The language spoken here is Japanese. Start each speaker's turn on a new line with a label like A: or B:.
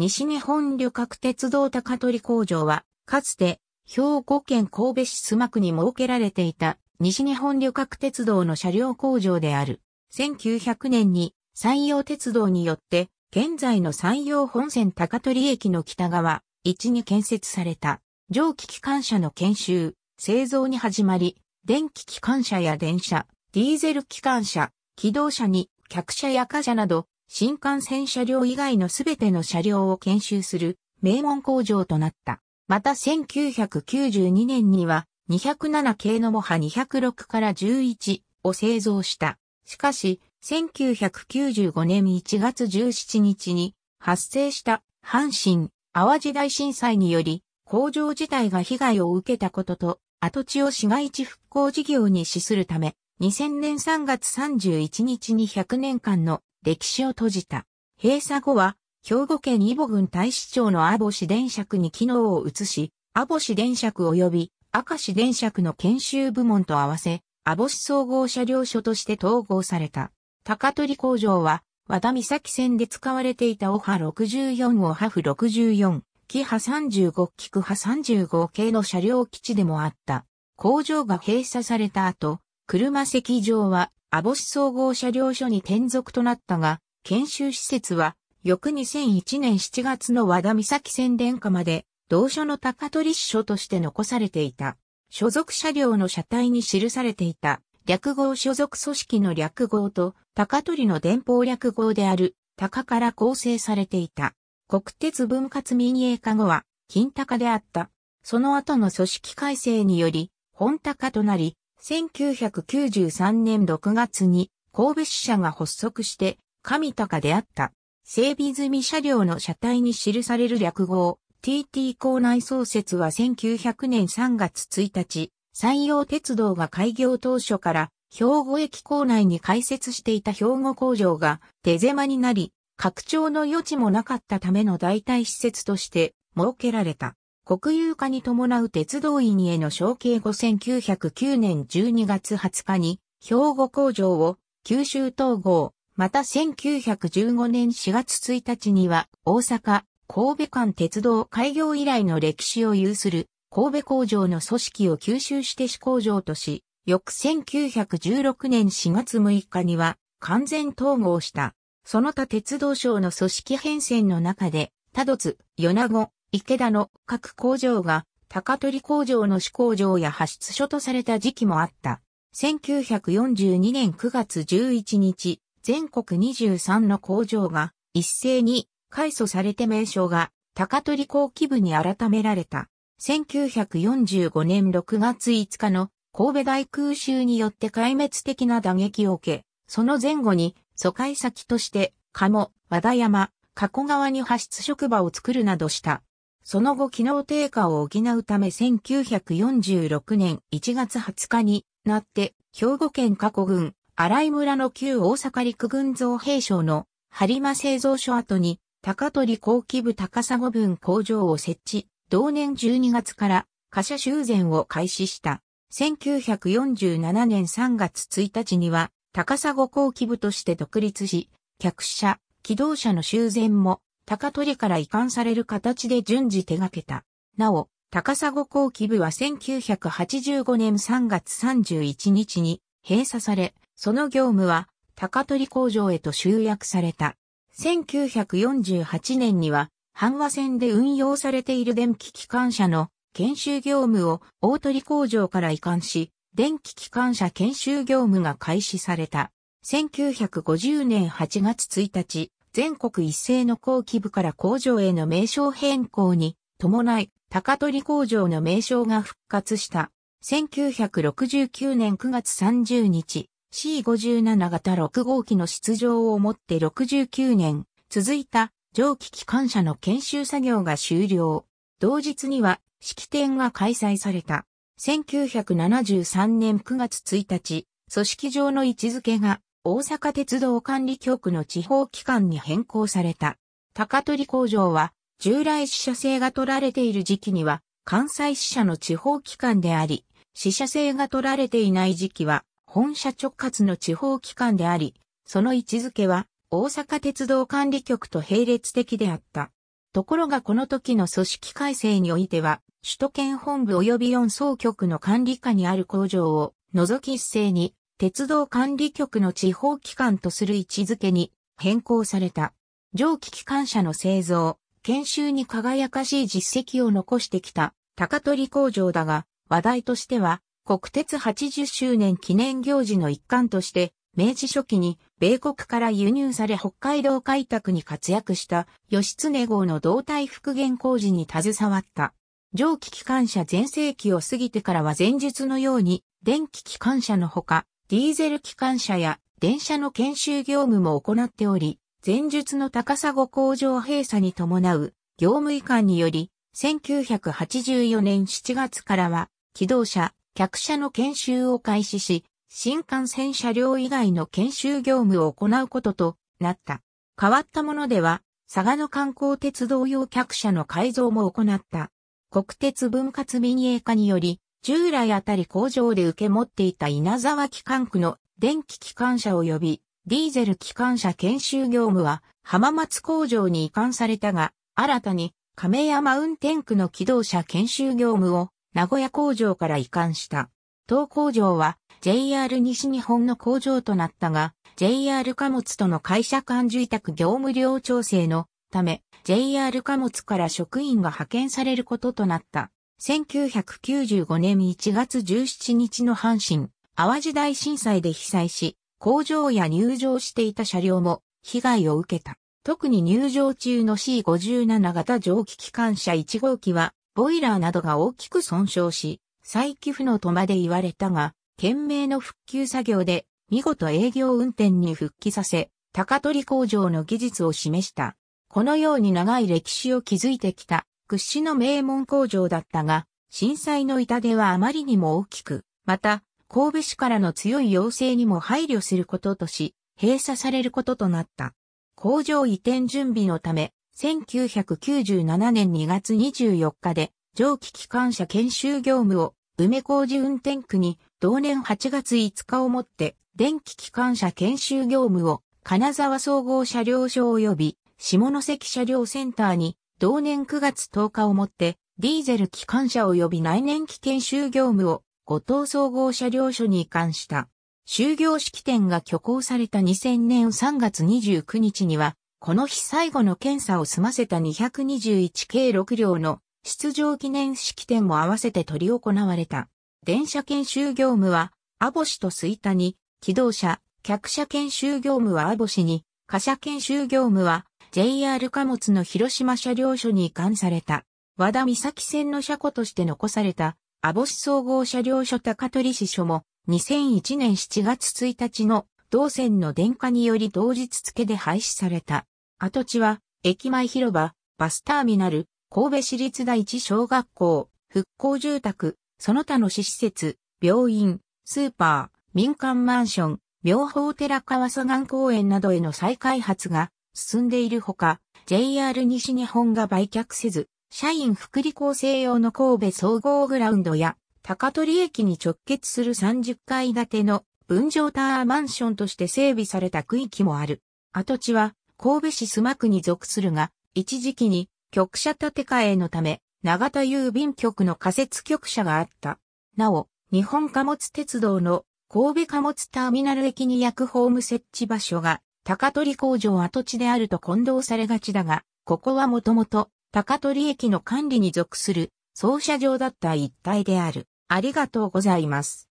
A: 西日本旅客鉄道高取工場は、かつて、兵庫県神戸市須磨区に設けられていた、西日本旅客鉄道の車両工場である。1900年に、山陽鉄道によって、現在の山陽本線高取駅の北側、一に建設された、蒸気機関車の研修、製造に始まり、電気機関車や電車、ディーゼル機関車、機動車に、客車や貨車など、新幹線車両以外のすべての車両を研修する名門工場となった。また1992年には207系のモハ206から11を製造した。しかし、1995年1月17日に発生した阪神淡路大震災により工場自体が被害を受けたことと跡地を市街地復興事業に資するため2000年3月31日に100年間の歴史を閉じた。閉鎖後は、兵庫県伊保郡大使町の阿保市電区に機能を移し、阿保市電区及び赤市電区の研修部門と合わせ、阿保市総合車両所として統合された。高取工場は、和田岬線で使われていたオハ64をハフ64、キハ35キクハ35系の車両基地でもあった。工場が閉鎖された後、車席上はボ干総合車両所に転属となったが、研修施設は、翌2001年7月の和田岬宣伝下まで、同所の高取支所として残されていた。所属車両の車体に記されていた、略号所属組織の略号と、高取の伝報略号である、高から構成されていた。国鉄分割民営化後は、金高であった。その後の組織改正により、本高となり、1993年6月に神戸支社が発足して神高であった。整備済み車両の車体に記される略号 TT 港内創設は1900年3月1日、山陽鉄道が開業当初から兵庫駅構内に開設していた兵庫工場が手狭になり、拡張の余地もなかったための代替施設として設けられた。国有化に伴う鉄道員への承継後1909年12月20日に、兵庫工場を九州統合、また1915年4月1日には大阪、神戸間鉄道開業以来の歴史を有する神戸工場の組織を吸収して市工場とし、翌1916年4月6日には完全統合した。その他鉄道省の組織変遷の中で、多度津、米子、池田の各工場が高取工場の主工場や発出所とされた時期もあった。1942年9月11日、全国23の工場が一斉に改祖されて名称が高取工機部に改められた。1945年6月5日の神戸大空襲によって壊滅的な打撃を受け、その前後に疎開先として、鴨、和田山、加古川に発出職場を作るなどした。その後機能低下を補うため1946年1月20日になって兵庫県加古郡新井村の旧大阪陸軍造兵廠の播磨製造所跡に高取後期部高砂分工場を設置、同年12月から貨車修繕を開始した。1947年3月1日には高砂後期部として独立し、客車、機動車の修繕も高取から移管される形で順次手掛けた。なお、高砂後期部は1985年3月31日に閉鎖され、その業務は高取工場へと集約された。1948年には、阪和線で運用されている電気機関車の研修業務を大取工場から移管し、電気機関車研修業務が開始された。1950年8月1日、全国一斉の後期部から工場への名称変更に伴い、高取工場の名称が復活した。1969年9月30日、C57 型6号機の出場をもって69年、続いた蒸気機関車の研修作業が終了。同日には式典が開催された。1973年9月1日、組織上の位置づけが大阪鉄道管理局の地方機関に変更された。高取工場は、従来支社制が取られている時期には、関西支社の地方機関であり、支社制が取られていない時期は、本社直轄の地方機関であり、その位置づけは、大阪鉄道管理局と並列的であった。ところがこの時の組織改正においては、首都圏本部及び4総局の管理下にある工場を除き一斉に鉄道管理局の地方機関とする位置づけに変更された。蒸気機関車の製造、研修に輝かしい実績を残してきた高取工場だが、話題としては、国鉄80周年記念行事の一環として、明治初期に米国から輸入され北海道開拓に活躍した義経号の胴体復元工事に携わった。蒸気機関車全盛期を過ぎてからは前述のように電気機関車のほかディーゼル機関車や電車の研修業務も行っており、前述の高砂工場閉鎖に伴う業務移管により、1984年7月からは、機動車、客車の研修を開始し、新幹線車両以外の研修業務を行うこととなった。変わったものでは、佐賀の観光鉄道用客車の改造も行った。国鉄分割民営化により、従来あたり工場で受け持っていた稲沢機関区の電気機関車及びディーゼル機関車研修業務は浜松工場に移管されたが、新たに亀山運転区の機動車研修業務を名古屋工場から移管した。当工場は JR 西日本の工場となったが、JR 貨物との会社間受委託業務量調整のため、JR 貨物から職員が派遣されることとなった。1995年1月17日の阪神、淡路大震災で被災し、工場や入場していた車両も被害を受けた。特に入場中の C57 型蒸気機関車1号機は、ボイラーなどが大きく損傷し、再起不のとまで言われたが、懸命の復旧作業で、見事営業運転に復帰させ、高取工場の技術を示した。このように長い歴史を築いてきた屈指の名門工場だったが、震災の痛手はあまりにも大きく、また、神戸市からの強い要請にも配慮することとし、閉鎖されることとなった。工場移転準備のため、1997年2月24日で、蒸気機関車研修業務を、梅工事運転区に、同年8月5日をもって、電気機関車研修業務を、金沢総合車両所及び、下関車両センターに同年9月10日をもって、ディーゼル機関車及び内燃機研修業務を、五島総合車両所に移管した。終業式典が挙行された2000年3月29日には、この日最後の検査を済ませた221計6両の出場記念式典も合わせて取り行われた。電車研修業務は、アボシとスイタに、機動車、客車研修業務はアボシに、貨車研修業務は、JR 貨物の広島車両所に移管された、和田岬線の車庫として残された、網市総合車両所高取市所も、2001年7月1日の同線の電化により同日付で廃止された。跡地は、駅前広場、バスターミナル、神戸市立第一小学校、復興住宅、その他の市施設、病院、スーパー、民間マンション、妙法寺川左岸公園などへの再開発が進んでいるほか、JR 西日本が売却せず、社員福利厚生用の神戸総合グラウンドや、高取駅に直結する30階建ての分譲タワーマンションとして整備された区域もある。跡地は神戸市須磨区に属するが、一時期に局舎建て替えのため、長田郵便局の仮設局舎があった。なお、日本貨物鉄道の神戸貨物ターミナル駅に約ホーム設置場所が高取工場跡地であると混同されがちだが、ここはもともと高取駅の管理に属する操車場だった一帯である。ありがとうございます。